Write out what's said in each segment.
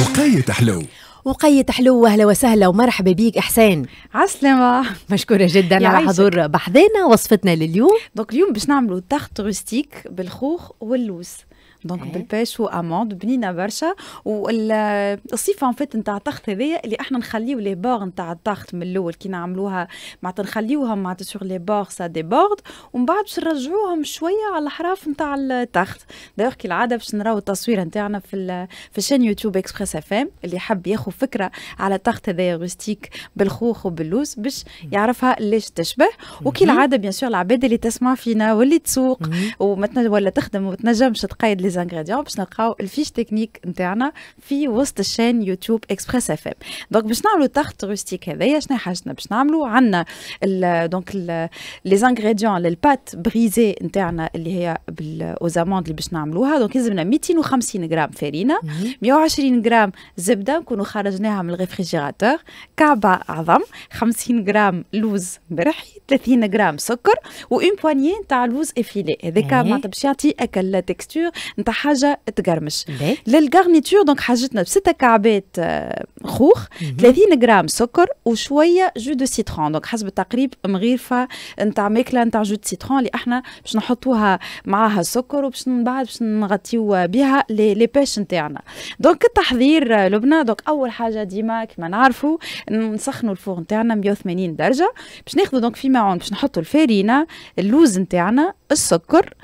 وقاية حلو وقاية حلو واهلا وسهلا ومرحبا بيك احسان عسلامة مشكورة جدا على عايشك. حضور بحضانا وصفتنا لليوم دونك اليوم باش نعملوا تخت روستيك بالخوخ واللوز دونك بالباش واموند بنينه برشا والصفه ان فيت نتاع التخت هذايا اللي احنا نخليو لي بور نتاع التخت من الاول كي نعملوها معناتها نخليوها معناتها سور لي بور سا ديبورد ومن بعد باش نرجعوهم شويه على الحراف نتاع التخت دايوغ كالعاده باش نراو التصوير نتاعنا في في الشين يوتيوب اكسبريس اف ام اللي حب ياخذ فكره على التخت هذايا روستيك بالخوخ وباللوز باش يعرفها ليش تشبه وكالعاده بيان سور العباد اللي تسمع فينا واللي تسوق ولا تخدم وما تنجمش تقيد لي زانغريديون باش نلقاو الفيش تكنيك نتاعنا في وسط الشين يوتيوب اكسبريس اف ام دونك باش نعملوا تخت روستيك هذايا شنو حاجتنا باش نعملوا عندنا دونك لي زانغريديون للبات بريزي نتاعنا اللي هي بالأوزاموند اللي باش نعملوها دونك يلزمنا 250 غرام فارينة 120 غرام زبده نكونوا خرجناها من الريفريجيراتور كعبه عظم 50 غرام لوز برحي 30 غرام سكر و اون بوانيي تاع لوز افيلي هذاك إيه. معناتها باش يعطي اكل لا تكستور نتاع حاجه تقرمش للغارنيتور دونك حاجتنا بسته كعبات آه، خوخ 30 غرام سكر وشويه جو دو سيترون دونك حسب التقريب مغيرفه نتاع ماكله نتاع جو دو سيترون اللي احنا باش نحطوها معاها سكر وباش من بعد باش نغطيو بها لي بيش نتاعنا دونك التحضير آه، لبنى دونك اول حاجه ديما كما نعرفوا نسخنوا الفوق نتاعنا 180 درجه باش ناخذوا دونك في معون باش نحطوا الفارينه اللوز نتاعنا السكر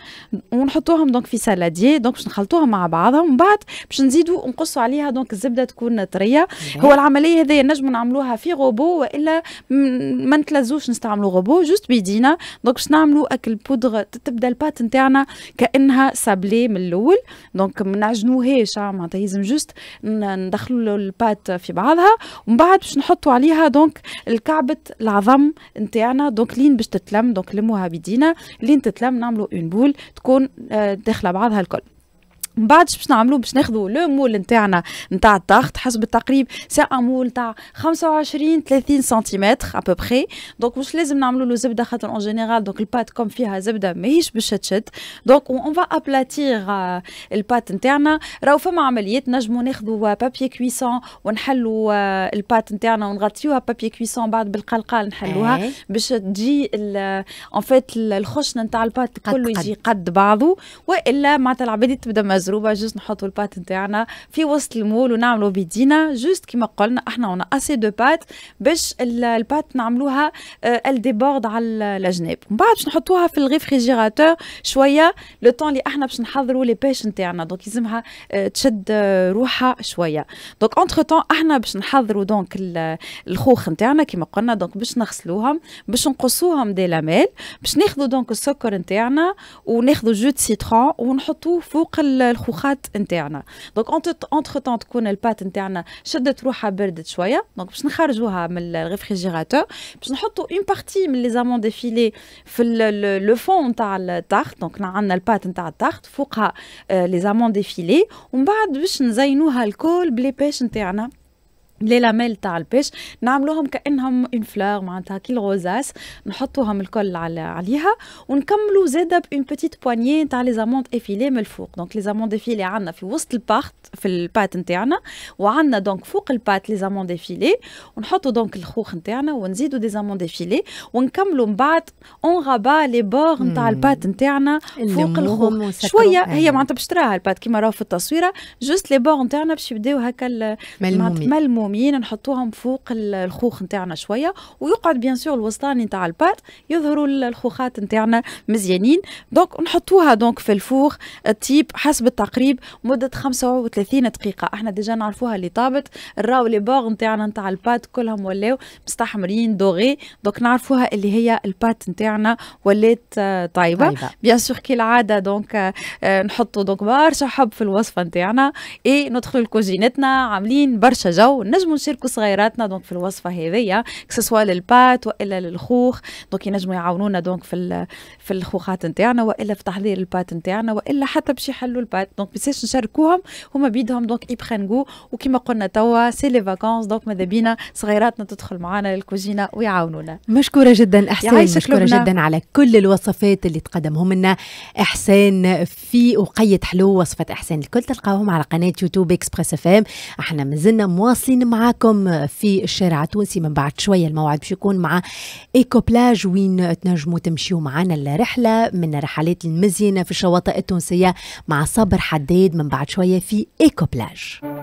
ونحطوهم دونك في سالاديه دونك باش نخلطوها مع بعضها ومن بعد باش نزيدوا نقصوا عليها دونك الزبده تكون طريه هو العمليه هذه نجم نعملوها في غوبو والا ما نتلزوش نستعملوا غوبو جوست بيدينا دونك باش نعملوا اكل بودغ تبدا البات نتاعنا كانها سابلي من الاول دونك ما نعجنوهاش معناتها لازم جوست ندخلوا البات في بعضها ومن بعد باش نحطوا عليها دونك الكعبه العظم نتاعنا دونك لين باش تتلم دونك لموها بيدينا لين تتلم نعملوا اون بول تكون آه، داخله بعضها الكل من بعد باش نعملو باش ناخذوا لو مول نتاعنا نتاع الضغط حسب التقريب سي مول نتاع 25 30 سنتيمتر بوبري دونك مش لازم نعملوا له زبده خاطر اون جينيرال دونك البات كوم فيها زبده ماهيش باش تشد دونك اون فا ابلاتير البات نتاعنا راهو فما عمليات نجمو ناخذوا بابي كويسون ونحلو البات euh, نتاعنا ونغطيوها بابي كويسون بعد بالقلقال نحلوها إيه. باش تجي اون فيت الخشنه نتاع البات كله يجي قد بعضه والا معناتها العباد تبدا مزروبه جوست نحطوا البات نتاعنا في وسط المول ونعملوا بيدينا جست كيما قلنا احنا ونا اسي دو بات باش البات نعملوها ديبورد آه، على الجناب من بعد باش نحطوها في الريفريجيراتور شويه لو طون اللي احنا باش نحضروا لي بيش نتاعنا دونك يلزمها آه، تشد آه، روحها شويه دونك اونتر طون احنا باش نحضروا دونك الخوخ نتاعنا كيما قلنا دونك باش نغسلوهم باش نقصوهم دي لاميل باش ناخذوا دونك السكر نتاعنا وناخذوا جو سيترون ونحطوه فوق الخوخات نتاعنا دونك اونتر تون تكون البات نتاعنا شدت روحها بردت شويه دونك باش نخرجوها من الريفريجيراتور باش نحطوا اون بارتي من لي زامون ديفيلي في لو فون نتاع التارت دونك عندنا البات نتاع التارت فوقها لي زامون ديفيلي ومن بعد باش نزينوها الكل بلي بيش نتاعنا لي لاميل تاع البيش نعملوهم كانهم اون فلور معناتها كي الغوزاس نحطوهم الكل على عليها ونكملو زاده بون بوتيت بواني تاع لي زاموند افيلي من الفوق دونك لي زاموند افيلي عندنا في وسط البارت في البات نتاعنا وعندنا دونك فوق البات لي زاموند افيلي ونحطو دونك الخوخ نتاعنا ونزيدو دي زاموند افيلي ونكملو من بعد اون غابا لي بور نتاع البات نتاعنا فوق الخوخ شويه هي أيوة. معناتها باش تراها البات كيما راهو في التصويره جوست لي بور نتاعنا باش يبداو هكا ملمومين الروميين نحطوهم فوق الخوخ نتاعنا شويه ويقعد بيان سور الوسطاني نتاع البات يظهروا الخوخات نتاعنا مزيانين دونك نحطوها دونك في الفوخ التيب حسب التقريب مده 35 دقيقه احنا ديجا نعرفوها اللي طابت الراو لي بور نتاعنا نتاع البات كلهم ولاو مستحمرين دوغي دونك نعرفوها اللي هي البات نتاعنا ولات آه، طايبه بيان سور كالعاده دونك آه، نحطوا دونك برشا حب في الوصفه نتاعنا اي ندخلوا لكوزينتنا عاملين برشا جو نجموا نشاركوا صغيراتنا دونك في الوصفه هذيا كسوا للبات والا للخوخ دونك ينجموا يعاونونا دونك في في الخوخات نتاعنا والا في تحضير البات نتاعنا والا حتى باش يحلوا البات دونك بساش نشاركوهم هما بيدهم دونك يبخنقوا وكما قلنا توا سي لي فاكونس دونك ماذا بينا صغيراتنا تدخل معنا للكوزينه ويعاونونا مشكوره جدا احسان مشكوره لبنا. جدا على كل الوصفات اللي تقدمهم لنا احسان في وقيه حلو وصفه احسان الكل تلقاهم على قناه يوتيوب اكسبريس اف ام احنا مازلنا مواصلين معاكم في الشارع التونسي من بعد شوية الموعد باش يكون مع ايكو بلاج وين تنجموا تمشيوا معنا الرحلة من الرحلات المزينة في الشواطئ التونسية مع صبر حداد من بعد شوية في ايكو بلاج